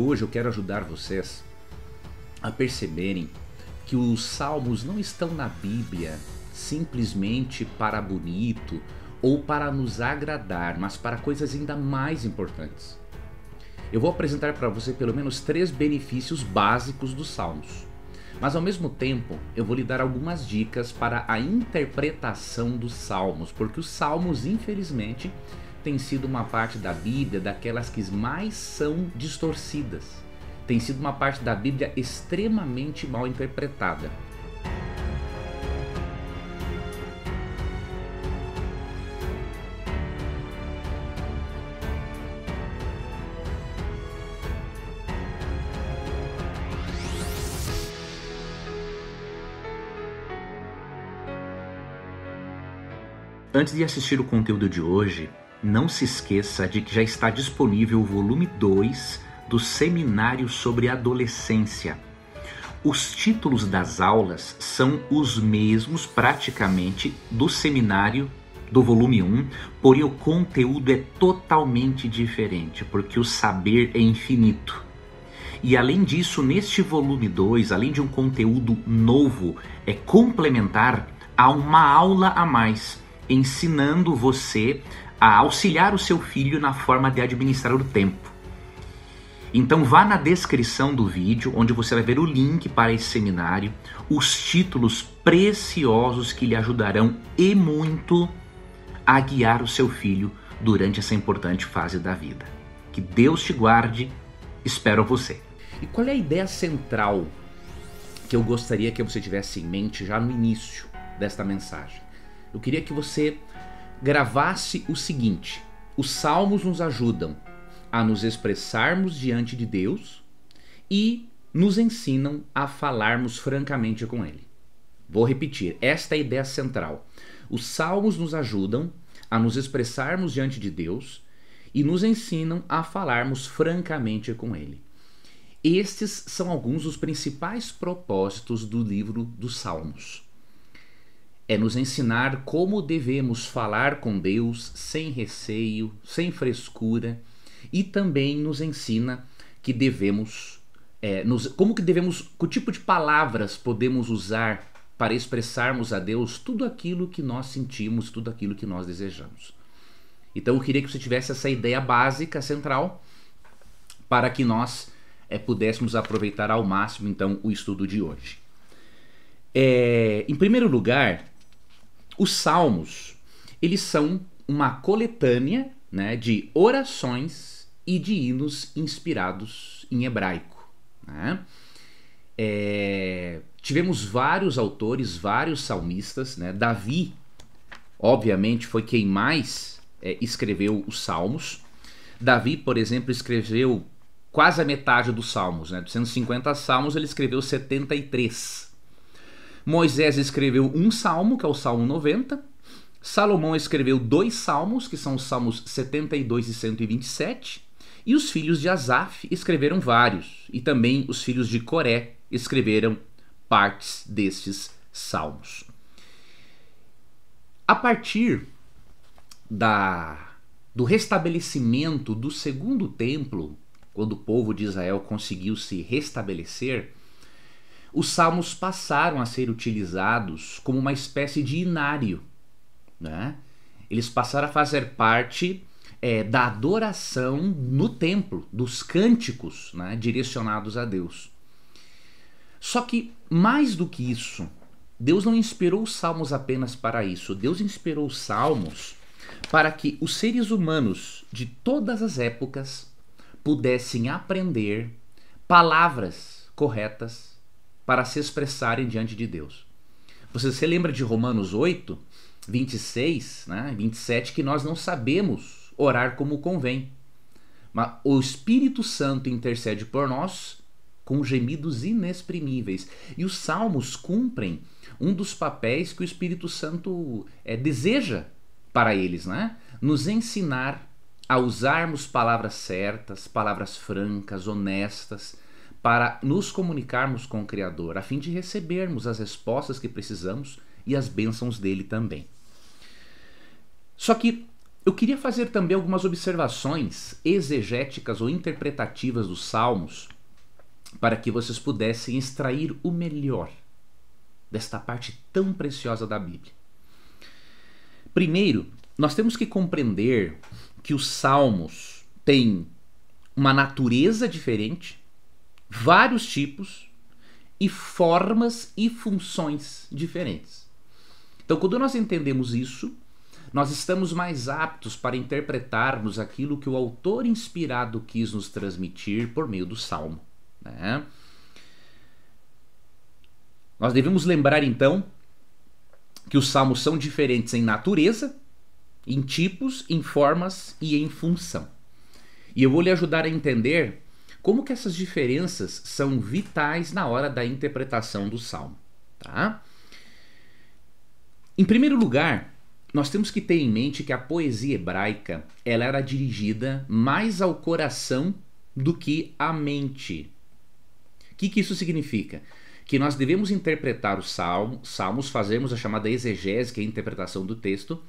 Hoje eu quero ajudar vocês a perceberem que os salmos não estão na Bíblia simplesmente para bonito ou para nos agradar, mas para coisas ainda mais importantes. Eu vou apresentar para você pelo menos três benefícios básicos dos salmos, mas ao mesmo tempo eu vou lhe dar algumas dicas para a interpretação dos salmos, porque os salmos, infelizmente, tem sido uma parte da Bíblia daquelas que mais são distorcidas. Tem sido uma parte da Bíblia extremamente mal interpretada. Antes de assistir o conteúdo de hoje, não se esqueça de que já está disponível o volume 2 do Seminário sobre Adolescência. Os títulos das aulas são os mesmos praticamente do seminário do volume 1, porém o conteúdo é totalmente diferente, porque o saber é infinito. E além disso, neste volume 2, além de um conteúdo novo, é complementar, há uma aula a mais ensinando você a auxiliar o seu filho na forma de administrar o tempo. Então vá na descrição do vídeo, onde você vai ver o link para esse seminário, os títulos preciosos que lhe ajudarão e muito a guiar o seu filho durante essa importante fase da vida. Que Deus te guarde, espero você. E qual é a ideia central que eu gostaria que você tivesse em mente já no início desta mensagem? Eu queria que você gravasse o seguinte: os salmos nos ajudam a nos expressarmos diante de Deus e nos ensinam a falarmos francamente com Ele. Vou repetir, esta é a ideia central. Os salmos nos ajudam a nos expressarmos diante de Deus e nos ensinam a falarmos francamente com Ele. Estes são alguns dos principais propósitos do livro dos Salmos é nos ensinar como devemos falar com Deus sem receio, sem frescura, e também nos ensina que devemos, é, nos, como que devemos, que tipo de palavras podemos usar para expressarmos a Deus tudo aquilo que nós sentimos, tudo aquilo que nós desejamos. Então eu queria que você tivesse essa ideia básica, central, para que nós é, pudéssemos aproveitar ao máximo então o estudo de hoje. É, em primeiro lugar, os salmos, eles são uma coletânea né, de orações e de hinos inspirados em hebraico. Né? É, tivemos vários autores, vários salmistas. Né? Davi, obviamente, foi quem mais é, escreveu os salmos. Davi, por exemplo, escreveu quase a metade dos salmos. Né? Dos 150 salmos, ele escreveu 73. Moisés escreveu um salmo, que é o Salmo 90. Salomão escreveu dois salmos, que são os Salmos 72 e 127. E os filhos de Asaf escreveram vários. E também os filhos de Coré escreveram partes destes salmos. A partir da, do restabelecimento do segundo templo, quando o povo de Israel conseguiu se restabelecer, os salmos passaram a ser utilizados como uma espécie de inário. Né? Eles passaram a fazer parte é, da adoração no templo, dos cânticos né, direcionados a Deus. Só que, mais do que isso, Deus não inspirou os salmos apenas para isso. Deus inspirou os salmos para que os seres humanos de todas as épocas pudessem aprender palavras corretas para se expressarem diante de Deus. Você se lembra de Romanos 8, 26, né, 27, que nós não sabemos orar como convém. Mas o Espírito Santo intercede por nós com gemidos inexprimíveis. E os salmos cumprem um dos papéis que o Espírito Santo é, deseja para eles, né? Nos ensinar a usarmos palavras certas, palavras francas, honestas, para nos comunicarmos com o Criador, a fim de recebermos as respostas que precisamos e as bênçãos dele também. Só que eu queria fazer também algumas observações exegéticas ou interpretativas dos Salmos para que vocês pudessem extrair o melhor desta parte tão preciosa da Bíblia. Primeiro, nós temos que compreender que os Salmos têm uma natureza diferente vários tipos e formas e funções diferentes. Então, quando nós entendemos isso, nós estamos mais aptos para interpretarmos aquilo que o autor inspirado quis nos transmitir por meio do salmo. Né? Nós devemos lembrar então que os salmos são diferentes em natureza, em tipos, em formas e em função. E eu vou lhe ajudar a entender como que essas diferenças são vitais na hora da interpretação do salmo, tá? Em primeiro lugar, nós temos que ter em mente que a poesia hebraica, ela era dirigida mais ao coração do que à mente. O que, que isso significa? que nós devemos interpretar os salmos, salmos fazermos a chamada exegese, que é a interpretação do texto,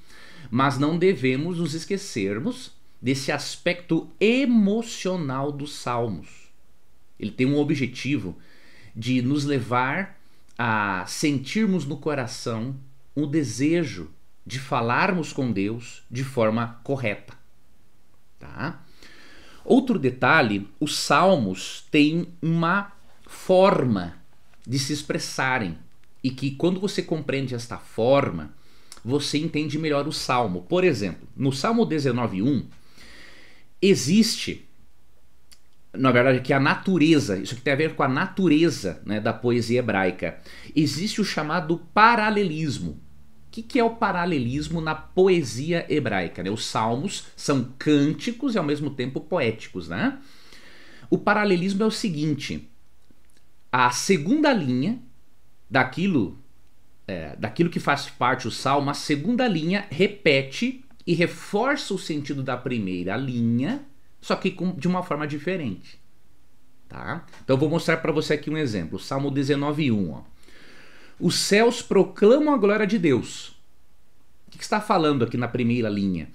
mas não devemos nos esquecermos desse aspecto emocional dos Salmos. Ele tem um objetivo de nos levar a sentirmos no coração o desejo de falarmos com Deus de forma correta. Tá? Outro detalhe, os salmos têm uma forma de se expressarem e que quando você compreende esta forma, você entende melhor o salmo. Por exemplo, no Salmo 19:1 existe, na verdade, que é a natureza, isso que tem a ver com a natureza né, da poesia hebraica, existe o chamado paralelismo. O que, que é o paralelismo na poesia hebraica? Né? Os salmos são cânticos e ao mesmo tempo poéticos, né? O paralelismo é o seguinte: a segunda linha daquilo, é, daquilo que faz parte do salmo, a segunda linha repete e reforça o sentido da primeira linha, só que com, de uma forma diferente. Tá? Então eu vou mostrar para você aqui um exemplo, Salmo 19:1, ó. Os céus proclamam a glória de Deus. O que, que está falando aqui na primeira linha?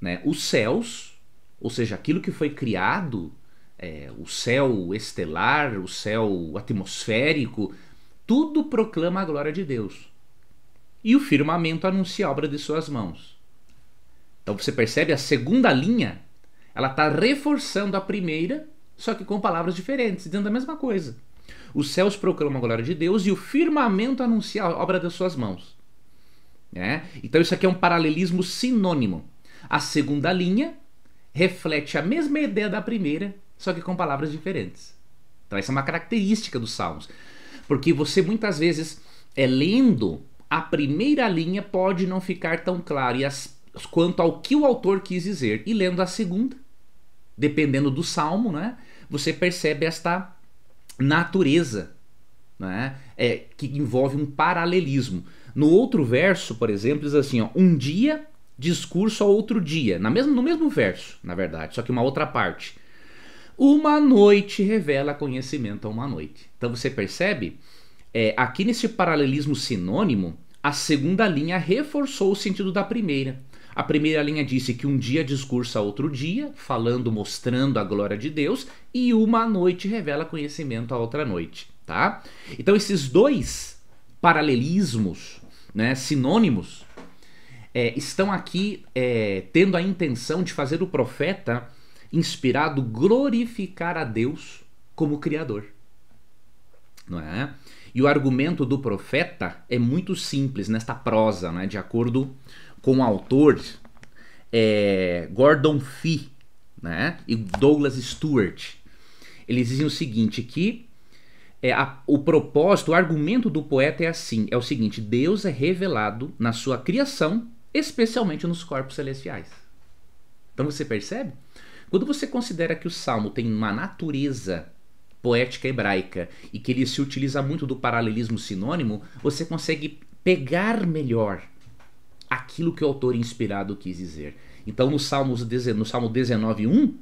Né? Os céus, ou seja, aquilo que foi criado, é, o céu estelar, o céu atmosférico, tudo proclama a glória de Deus. E o firmamento anuncia a obra de suas mãos. Então você percebe a segunda linha, ela está reforçando a primeira, só que com palavras diferentes, dizendo a mesma coisa. Os céus proclamam a glória de Deus e o firmamento anuncia a obra das suas mãos. É? Então isso aqui é um paralelismo sinônimo. A segunda linha reflete a mesma ideia da primeira, só que com palavras diferentes. Então essa é uma característica dos salmos, porque você muitas vezes é lendo a primeira linha pode não ficar tão claro e as quanto ao que o autor quis dizer. E lendo a segunda, dependendo do salmo, né, você percebe esta natureza né, é, que envolve um paralelismo. No outro verso, por exemplo, diz assim: ó, um dia discurso ao outro dia, na mesma, no mesmo verso, na verdade, só que uma outra parte. Uma noite revela conhecimento a uma noite. Então você percebe, é, aqui nesse paralelismo sinônimo, a segunda linha reforçou o sentido da primeira. A primeira linha disse que um dia discursa outro dia, falando, mostrando a glória de Deus, e uma noite revela conhecimento a outra noite, tá? Então esses dois paralelismos, né, sinônimos, é, estão aqui é, tendo a intenção de fazer o profeta inspirado glorificar a Deus como Criador, não é? E o argumento do profeta é muito simples nesta prosa, né, De acordo com o autor é, Gordon Fee né, e Douglas Stewart. Eles dizem o seguinte: que é, a, o propósito, o argumento do poeta é assim: é o seguinte, Deus é revelado na sua criação, especialmente nos corpos celestiais. Então você percebe? Quando você considera que o salmo tem uma natureza poética hebraica e que ele se utiliza muito do paralelismo sinônimo, você consegue pegar melhor aquilo que o autor inspirado quis dizer. Então, no, Salmos, no Salmo 19, 1,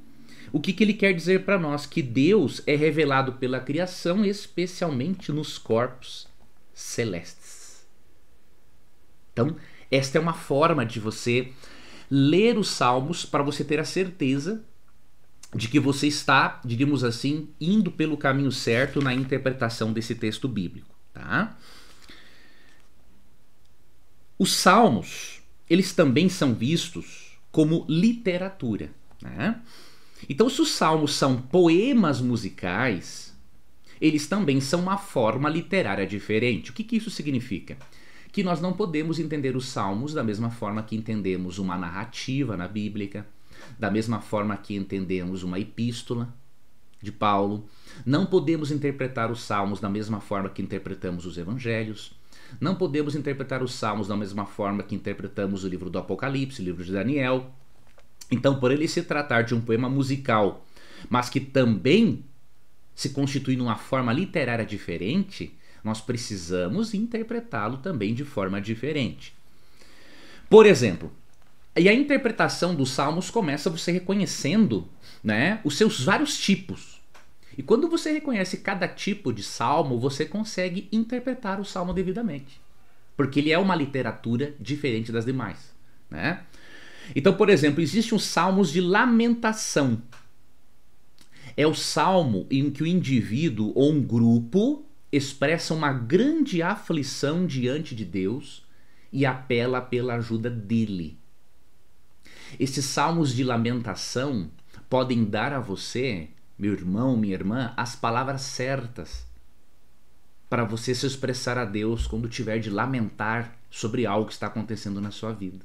o que, que ele quer dizer para nós? Que Deus é revelado pela criação, especialmente nos corpos celestes. Então, esta é uma forma de você ler os Salmos para você ter a certeza de que você está, diríamos assim, indo pelo caminho certo na interpretação desse texto bíblico, tá? Os salmos, eles também são vistos como literatura. Né? Então, se os salmos são poemas musicais, eles também são uma forma literária diferente. O que, que isso significa? Que nós não podemos entender os salmos da mesma forma que entendemos uma narrativa na Bíblia, da mesma forma que entendemos uma epístola de Paulo. Não podemos interpretar os salmos da mesma forma que interpretamos os evangelhos. Não podemos interpretar os Salmos da mesma forma que interpretamos o livro do Apocalipse, o livro de Daniel. Então, por ele se tratar de um poema musical, mas que também se constitui numa forma literária diferente, nós precisamos interpretá-lo também de forma diferente. Por exemplo, e a interpretação dos salmos começa você reconhecendo né, os seus vários tipos. E quando você reconhece cada tipo de salmo, você consegue interpretar o salmo devidamente, porque ele é uma literatura diferente das demais, né? Então, por exemplo, existem os salmos de lamentação. É o salmo em que o indivíduo ou um grupo expressa uma grande aflição diante de Deus e apela pela ajuda dele. Esses salmos de lamentação podem dar a você meu irmão, minha irmã, as palavras certas para você se expressar a Deus quando tiver de lamentar sobre algo que está acontecendo na sua vida.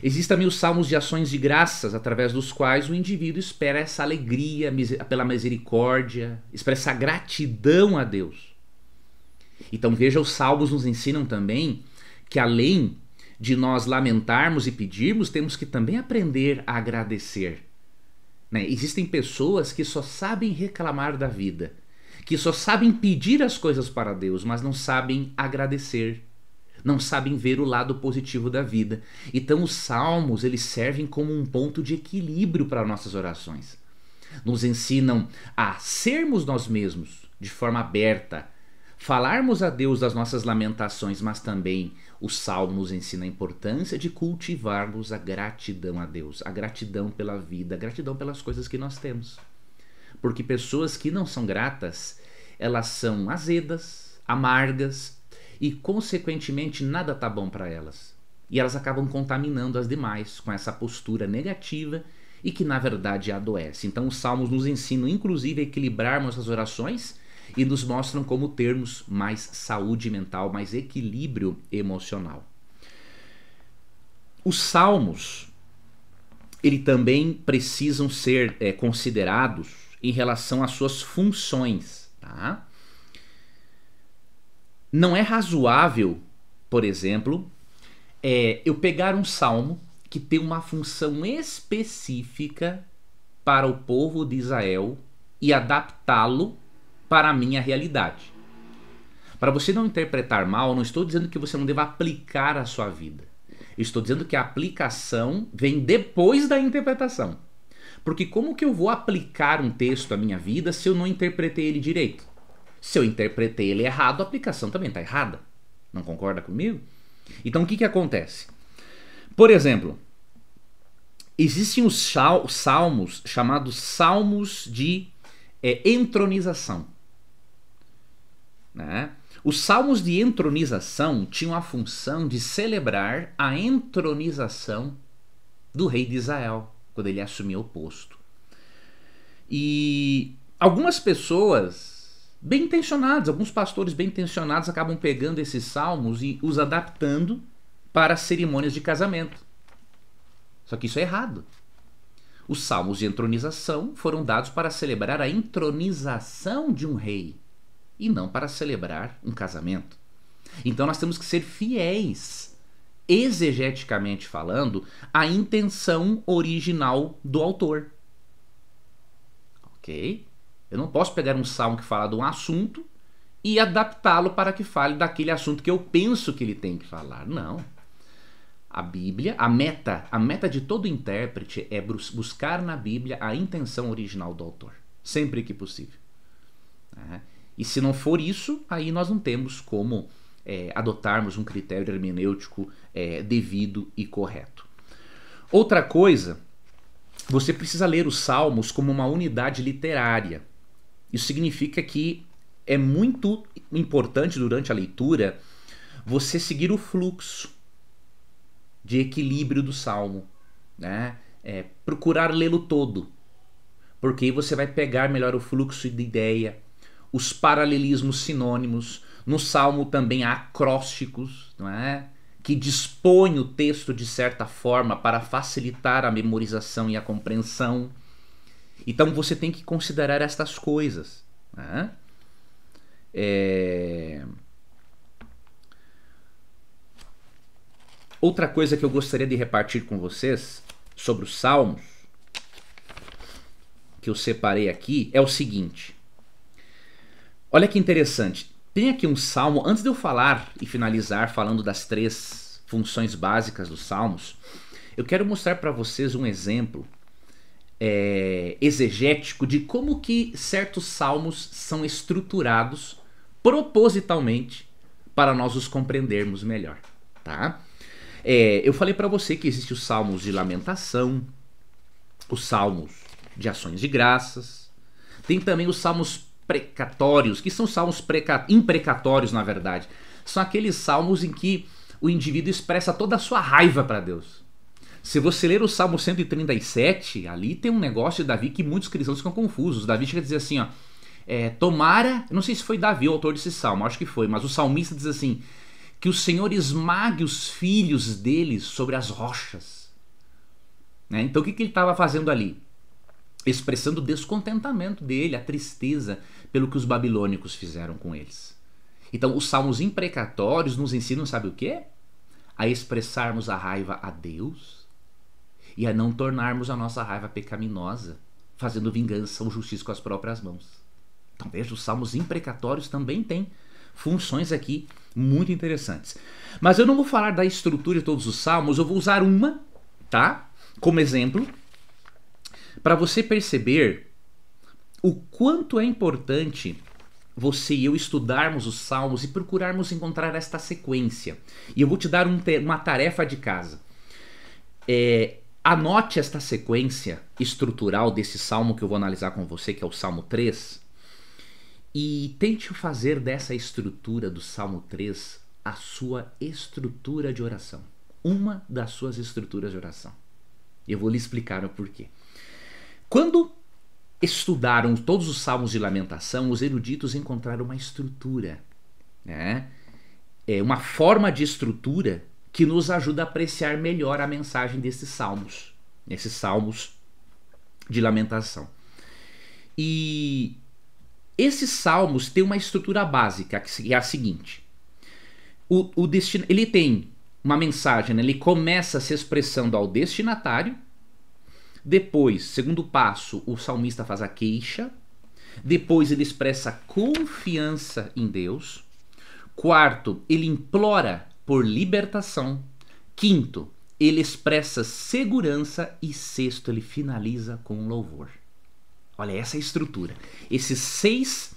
Existem também os salmos de ações de graças, através dos quais o indivíduo espera essa alegria pela misericórdia, expressa gratidão a Deus. Então veja, os salmos nos ensinam também que além de nós lamentarmos e pedirmos, temos que também aprender a agradecer. Né? Existem pessoas que só sabem reclamar da vida, que só sabem pedir as coisas para Deus, mas não sabem agradecer, não sabem ver o lado positivo da vida. Então os salmos eles servem como um ponto de equilíbrio para nossas orações. Nos ensinam a sermos nós mesmos de forma aberta, falarmos a Deus das nossas lamentações, mas também o Salmo nos ensina a importância de cultivarmos a gratidão a Deus, a gratidão pela vida, a gratidão pelas coisas que nós temos. Porque pessoas que não são gratas, elas são azedas, amargas e, consequentemente, nada está bom para elas. E elas acabam contaminando as demais com essa postura negativa e que, na verdade, adoece. Então, os salmos nos ensinam, inclusive, a equilibrarmos as orações e nos mostram como termos mais saúde mental, mais equilíbrio emocional. Os salmos, ele também precisam ser é, considerados em relação às suas funções. Tá? Não é razoável, por exemplo, é, eu pegar um salmo que tem uma função específica para o povo de Israel e adaptá-lo para a minha realidade. Para você não interpretar mal, não estou dizendo que você não deva aplicar a sua vida. Eu estou dizendo que a aplicação vem depois da interpretação. Porque como que eu vou aplicar um texto à minha vida se eu não interpretei ele direito? Se eu interpretei ele errado, a aplicação também está errada. Não concorda comigo? Então o que, que acontece? Por exemplo, existem os salmos chamados salmos de é, entronização. Né? Os salmos de entronização tinham a função de celebrar a entronização do rei de Israel, quando ele assumiu o posto. E algumas pessoas bem intencionadas, alguns pastores bem intencionados acabam pegando esses salmos e os adaptando para cerimônias de casamento. Só que isso é errado. Os salmos de entronização foram dados para celebrar a entronização de um rei e não para celebrar um casamento. Então nós temos que ser fiéis, exegeticamente falando, à intenção original do autor. Ok? Eu não posso pegar um salmo que fala de um assunto e adaptá-lo para que fale daquele assunto que eu penso que ele tem que falar. Não. A Bíblia, a meta, a meta de todo intérprete é buscar na Bíblia a intenção original do autor, sempre que possível. Né? E se não for isso, aí nós não temos como é, adotarmos um critério hermenêutico é, devido e correto. Outra coisa, você precisa ler os Salmos como uma unidade literária. Isso significa que é muito importante durante a leitura você seguir o fluxo de equilíbrio do salmo, né? É, procurar lê-lo todo, porque aí você vai pegar melhor o fluxo de ideia, os paralelismos sinônimos. No Salmo também há acrósticos, não é? que dispõe o texto de certa forma para facilitar a memorização e a compreensão. Então você tem que considerar estas coisas. Né? É... Outra coisa que eu gostaria de repartir com vocês sobre os Salmos, que eu separei aqui, é o seguinte. Olha que interessante. Tem aqui um salmo. Antes de eu falar e finalizar falando das três funções básicas dos salmos, eu quero mostrar para vocês um exemplo é, exegético de como que certos salmos são estruturados propositalmente para nós os compreendermos melhor, tá? É, eu falei para você que existe os salmos de lamentação, os salmos de ações de graças, tem também os salmos precatórios, que são salmos preca... imprecatórios, na verdade. São aqueles salmos em que o indivíduo expressa toda a sua raiva para Deus. Se você ler o Salmo 137, ali tem um negócio de Davi que muitos cristãos ficam confusos. Davi chega a dizer assim, ó, é, tomara, não sei se foi Davi o autor desse salmo, acho que foi, mas o salmista diz assim, que o Senhor esmague os filhos deles sobre as rochas. Né? Então o que, que ele estava fazendo ali? expressando o descontentamento dele, a tristeza pelo que os babilônicos fizeram com eles. Então, os salmos imprecatórios nos ensinam, sabe o quê? A expressarmos a raiva a Deus e a não tornarmos a nossa raiva pecaminosa, fazendo vingança ou justiça com as próprias mãos. Então, veja, os salmos imprecatórios também têm funções aqui muito interessantes. Mas eu não vou falar da estrutura de todos os salmos, eu vou usar uma, tá? Como exemplo, para você perceber o quanto é importante você e eu estudarmos os salmos e procurarmos encontrar esta sequência. E eu vou te dar um te uma tarefa de casa. É, anote esta sequência estrutural desse salmo que eu vou analisar com você, que é o Salmo 3, e tente fazer dessa estrutura do Salmo 3 a sua estrutura de oração. Uma das suas estruturas de oração. Eu vou lhe explicar o porquê. Quando estudaram todos os salmos de lamentação, os eruditos encontraram uma estrutura, né? é uma forma de estrutura que nos ajuda a apreciar melhor a mensagem desses salmos, esses salmos de lamentação. E esses salmos têm uma estrutura básica, que é a seguinte: o, o destino, ele tem uma mensagem, né? ele começa se expressando ao destinatário, depois, segundo passo, o salmista faz a queixa. Depois, ele expressa confiança em Deus. Quarto, ele implora por libertação. Quinto, ele expressa segurança. E sexto, ele finaliza com louvor. Olha, essa é a estrutura. Esses seis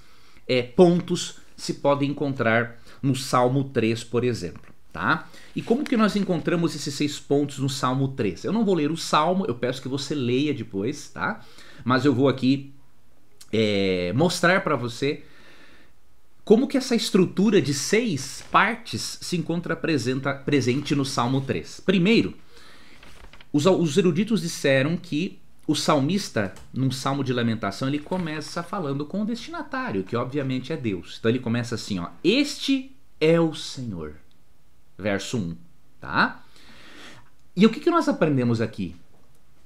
é, pontos se podem encontrar no Salmo 3, por exemplo. Tá? E como que nós encontramos esses seis pontos no Salmo 3? Eu não vou ler o Salmo, eu peço que você leia depois, tá? Mas eu vou aqui é, mostrar para você como que essa estrutura de seis partes se encontra presenta, presente no Salmo 3. Primeiro, os, os eruditos disseram que o salmista, num salmo de lamentação, ele começa falando com o destinatário, que obviamente é Deus. Então ele começa assim, ó: "Este é o Senhor" verso 1, tá? E o que, que nós aprendemos aqui?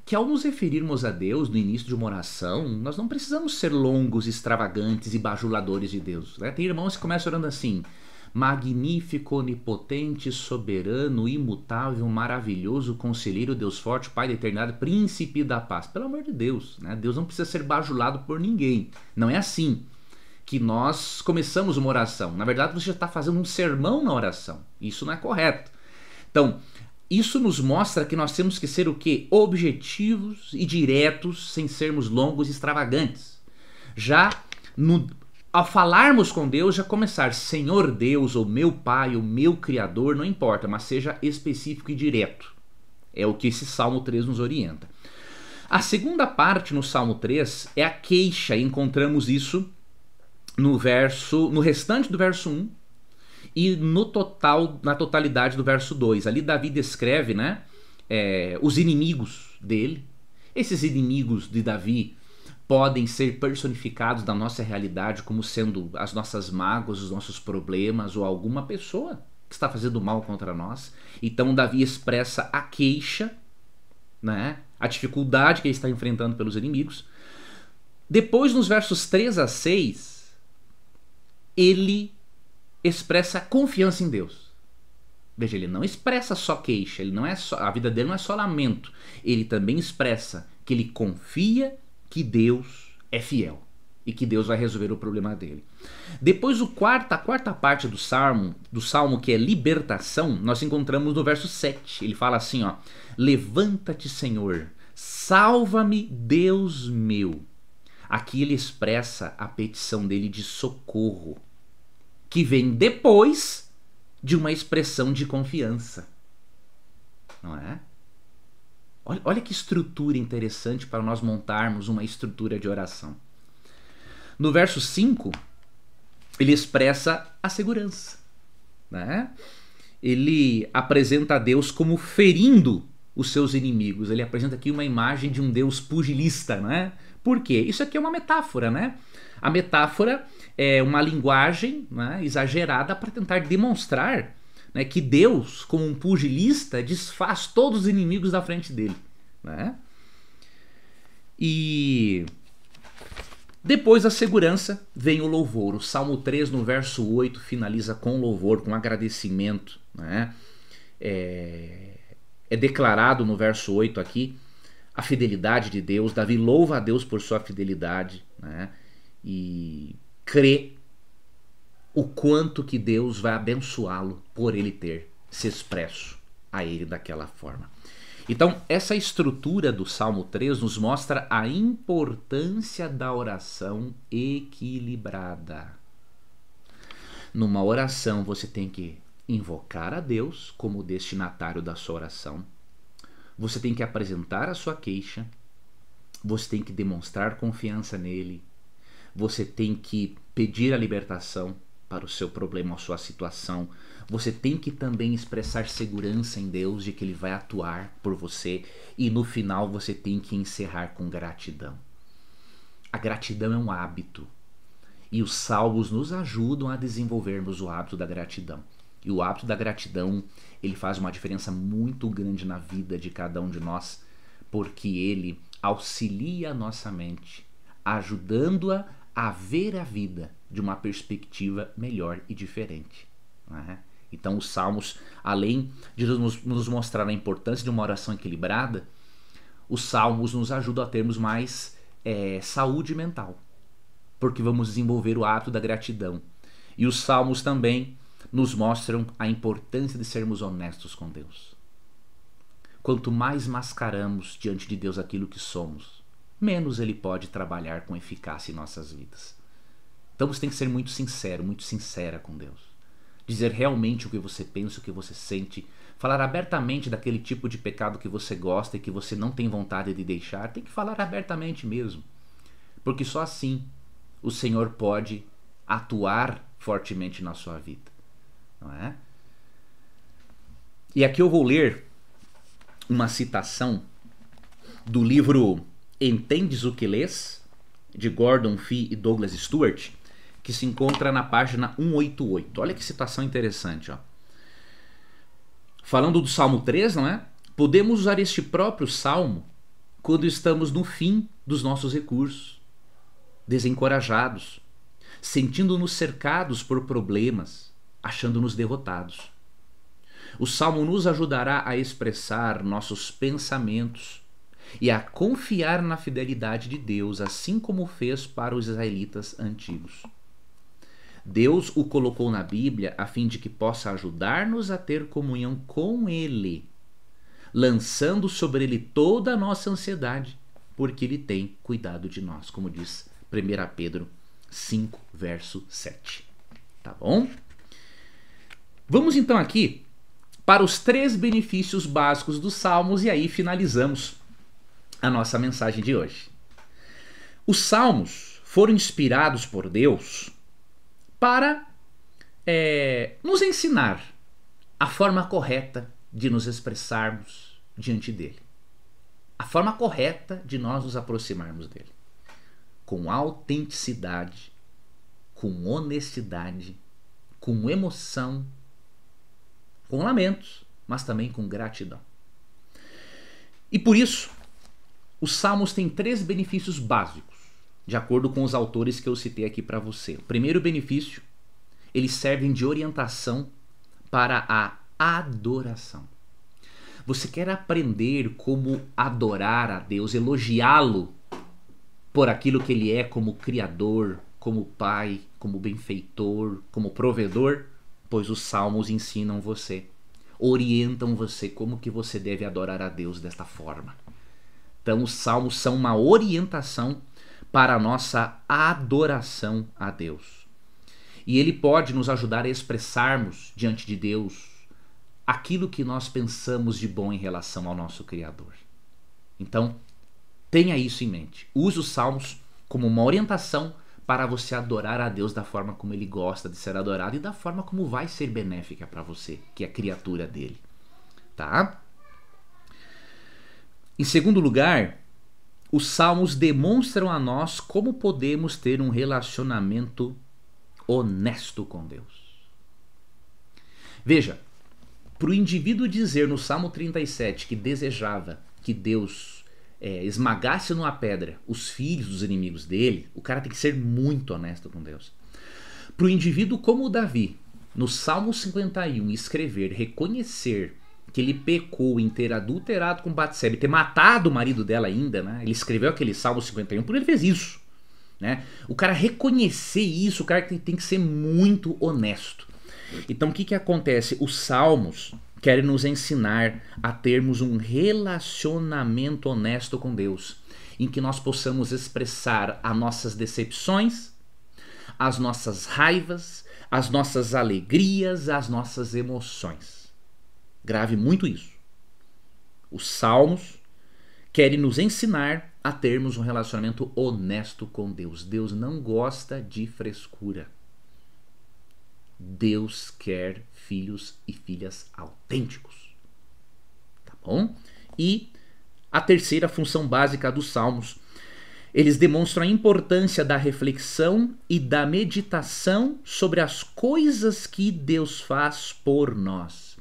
Que ao nos referirmos a Deus no início de uma oração, nós não precisamos ser longos, extravagantes e bajuladores de Deus. Né? Tem irmãos que começam orando assim: Magnífico, onipotente, soberano, imutável, maravilhoso, conselheiro, Deus forte, Pai da eternidade, príncipe da paz. Pelo amor de Deus, né? Deus não precisa ser bajulado por ninguém. Não é assim que nós começamos uma oração. Na verdade, você já está fazendo um sermão na oração. Isso não é correto. Então, isso nos mostra que nós temos que ser o Objetivos e diretos, sem sermos longos e extravagantes. Já no, ao falarmos com Deus, já começar, Senhor Deus, ou meu Pai, ou meu Criador, não importa, mas seja específico e direto. É o que esse Salmo 3 nos orienta. A segunda parte no Salmo 3 é a queixa, e encontramos isso no verso, no restante do verso 1 e no total, na totalidade do verso 2. Ali Davi descreve, né, é, os inimigos dele. Esses inimigos de Davi podem ser personificados na nossa realidade como sendo as nossas mágoas, os nossos problemas ou alguma pessoa que está fazendo mal contra nós. Então Davi expressa a queixa, né? A dificuldade que ele está enfrentando pelos inimigos. Depois nos versos 3 a 6, ele expressa confiança em Deus. Veja, ele não expressa só queixa, ele não é só, a vida dele não é só lamento. Ele também expressa que ele confia que Deus é fiel e que Deus vai resolver o problema dele. Depois o quarta a quarta parte do salmo, do salmo que é libertação, nós encontramos no verso 7. Ele fala assim, ó: "Levanta-te, Senhor, salva-me, Deus meu". Aqui ele expressa a petição dele de socorro que vem depois de uma expressão de confiança. Não é? Olha, olha que estrutura interessante para nós montarmos uma estrutura de oração. No verso 5, ele expressa a segurança. Né? Ele apresenta a Deus como ferindo os seus inimigos. Ele apresenta aqui uma imagem de um deus pugilista, né? Por quê? Isso aqui é uma metáfora, né? A metáfora é uma linguagem né, exagerada para tentar demonstrar né, que Deus, como um pugilista, desfaz todos os inimigos da frente dele. Né? E depois da segurança vem o louvor. O Salmo 3, no verso 8, finaliza com louvor, com agradecimento. Né? É... é é declarado no verso 8 aqui a fidelidade de Deus. Davi louva a Deus por sua fidelidade né? e crê o quanto que Deus vai abençoá-lo por ele ter se expresso a ele daquela forma. Então, essa estrutura do Salmo 3 nos mostra a importância da oração equilibrada. Numa oração, você tem que invocar a Deus como destinatário da sua oração. Você tem que apresentar a sua queixa. Você tem que demonstrar confiança nele. Você tem que pedir a libertação para o seu problema ou sua situação. Você tem que também expressar segurança em Deus de que ele vai atuar por você e no final você tem que encerrar com gratidão. A gratidão é um hábito e os salmos nos ajudam a desenvolvermos o hábito da gratidão. E o hábito da gratidão, ele faz uma diferença muito grande na vida de cada um de nós, porque ele auxilia a nossa mente, ajudando-a a ver a vida de uma perspectiva melhor e diferente. Né? Então, os Salmos, além de nos, mostrar a importância de uma oração equilibrada, os Salmos nos ajudam a termos mais é, saúde mental, porque vamos desenvolver o hábito da gratidão. E os Salmos também nos mostram a importância de sermos honestos com Deus. Quanto mais mascaramos diante de Deus aquilo que somos, menos ele pode trabalhar com eficácia em nossas vidas. Então você tem que ser muito sincero, muito sincera com Deus. Dizer realmente o que você pensa, o que você sente, falar abertamente daquele tipo de pecado que você gosta e que você não tem vontade de deixar, tem que falar abertamente mesmo. Porque só assim o Senhor pode atuar fortemente na sua vida. Não é? E aqui eu vou ler uma citação do livro Entendes o que lês, de Gordon Fee e Douglas Stewart, que se encontra na página 188. Olha que citação interessante, ó. Falando do Salmo 3, não é? Podemos usar este próprio salmo quando estamos no fim dos nossos recursos, desencorajados, sentindo-nos cercados por problemas, achando-nos derrotados. O salmo nos ajudará a expressar nossos pensamentos e a confiar na fidelidade de Deus, assim como fez para os israelitas antigos. Deus o colocou na Bíblia a fim de que possa ajudar-nos a ter comunhão com Ele, lançando sobre Ele toda a nossa ansiedade, porque Ele tem cuidado de nós, como diz 1 Pedro 5, verso 7. Tá bom? Vamos então aqui para os três benefícios básicos dos Salmos e aí finalizamos a nossa mensagem de hoje. Os Salmos foram inspirados por Deus para é, nos ensinar a forma correta de nos expressarmos diante dele, a forma correta de nós nos aproximarmos dele, com autenticidade, com honestidade, com emoção com lamentos, mas também com gratidão. E por isso, os salmos têm três benefícios básicos, de acordo com os autores que eu citei aqui para você. O primeiro benefício, eles servem de orientação para a adoração. Você quer aprender como adorar a Deus, elogiá-lo por aquilo que ele é como criador, como pai, como benfeitor, como provedor? pois os salmos ensinam você, orientam você como que você deve adorar a Deus desta forma. Então os salmos são uma orientação para a nossa adoração a Deus. E ele pode nos ajudar a expressarmos diante de Deus aquilo que nós pensamos de bom em relação ao nosso Criador. Então, tenha isso em mente. Use os salmos como uma orientação para você adorar a Deus da forma como ele gosta de ser adorado e da forma como vai ser benéfica para você, que é criatura dele. Tá? Em segundo lugar, os salmos demonstram a nós como podemos ter um relacionamento honesto com Deus. Veja, para o indivíduo dizer no Salmo 37 que desejava que Deus é, esmagasse numa pedra os filhos dos inimigos dele, o cara tem que ser muito honesto com Deus. Para o indivíduo como o Davi, no Salmo 51, escrever, reconhecer que ele pecou em ter adulterado com Batsebe, ter matado o marido dela ainda, né? Ele escreveu aquele Salmo 51 porque ele fez isso, né? O cara reconhecer isso, o cara tem, tem que ser muito honesto. Então o que que acontece? Os Salmos quer nos ensinar a termos um relacionamento honesto com Deus, em que nós possamos expressar as nossas decepções, as nossas raivas, as nossas alegrias, as nossas emoções. Grave muito isso. Os Salmos querem nos ensinar a termos um relacionamento honesto com Deus. Deus não gosta de frescura. Deus quer filhos e filhas autênticos. Tá bom? E a terceira função básica dos Salmos. Eles demonstram a importância da reflexão e da meditação sobre as coisas que Deus faz por nós.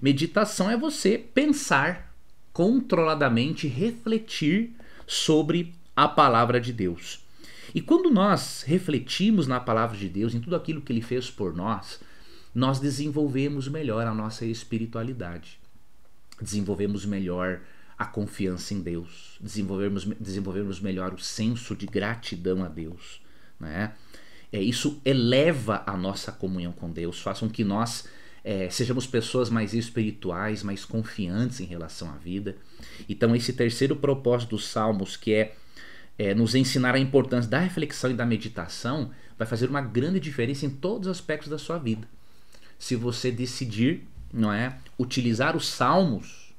Meditação é você pensar controladamente, refletir sobre a palavra de Deus. E quando nós refletimos na palavra de Deus, em tudo aquilo que ele fez por nós, nós desenvolvemos melhor a nossa espiritualidade. Desenvolvemos melhor a confiança em Deus, desenvolvemos, desenvolvemos melhor o senso de gratidão a Deus. Né? É, isso eleva a nossa comunhão com Deus, faz com que nós é, sejamos pessoas mais espirituais, mais confiantes em relação à vida. Então, esse terceiro propósito dos Salmos, que é é, nos ensinar a importância da reflexão e da meditação vai fazer uma grande diferença em todos os aspectos da sua vida. Se você decidir, não é, utilizar os salmos,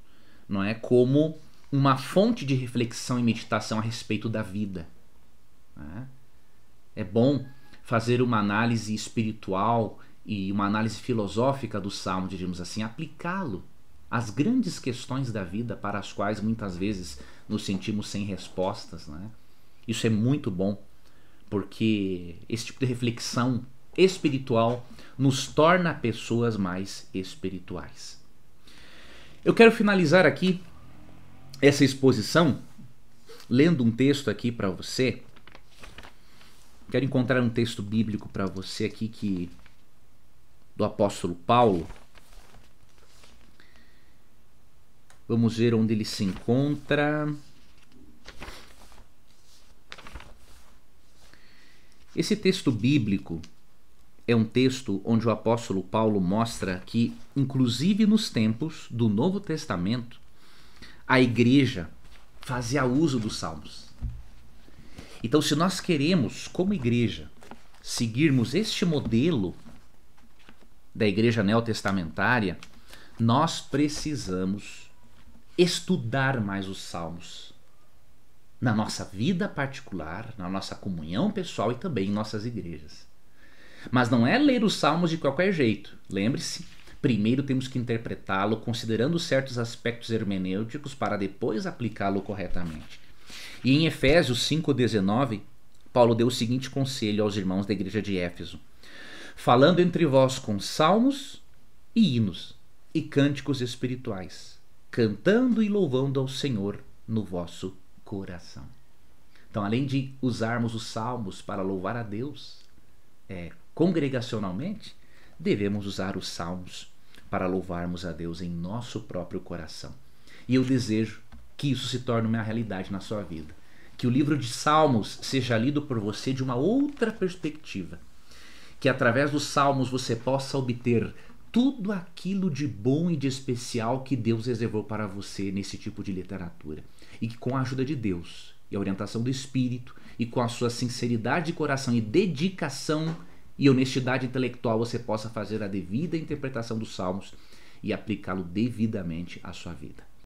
não é, como uma fonte de reflexão e meditação a respeito da vida. É? é bom fazer uma análise espiritual e uma análise filosófica do salmo, diríamos assim, aplicá-lo às grandes questões da vida para as quais muitas vezes nos sentimos sem respostas, não é? Isso é muito bom, porque esse tipo de reflexão espiritual nos torna pessoas mais espirituais. Eu quero finalizar aqui essa exposição lendo um texto aqui para você. Quero encontrar um texto bíblico para você aqui que do apóstolo Paulo. Vamos ver onde ele se encontra. Esse texto bíblico é um texto onde o apóstolo Paulo mostra que, inclusive nos tempos do Novo Testamento, a igreja fazia uso dos salmos. Então, se nós queremos, como igreja, seguirmos este modelo da igreja neotestamentária, nós precisamos estudar mais os salmos na nossa vida particular, na nossa comunhão pessoal e também em nossas igrejas. Mas não é ler os salmos de qualquer jeito. Lembre-se, primeiro temos que interpretá-lo considerando certos aspectos hermenêuticos para depois aplicá-lo corretamente. E em Efésios 5:19, Paulo deu o seguinte conselho aos irmãos da igreja de Éfeso: falando entre vós com salmos e hinos e cânticos espirituais, cantando e louvando ao Senhor no vosso coração. Então, além de usarmos os salmos para louvar a Deus é, congregacionalmente, devemos usar os salmos para louvarmos a Deus em nosso próprio coração. E eu desejo que isso se torne uma realidade na sua vida. Que o livro de Salmos seja lido por você de uma outra perspectiva. Que através dos Salmos você possa obter tudo aquilo de bom e de especial que Deus reservou para você nesse tipo de literatura e que com a ajuda de Deus e a orientação do Espírito e com a sua sinceridade de coração e dedicação e honestidade intelectual você possa fazer a devida interpretação dos salmos e aplicá-lo devidamente à sua vida.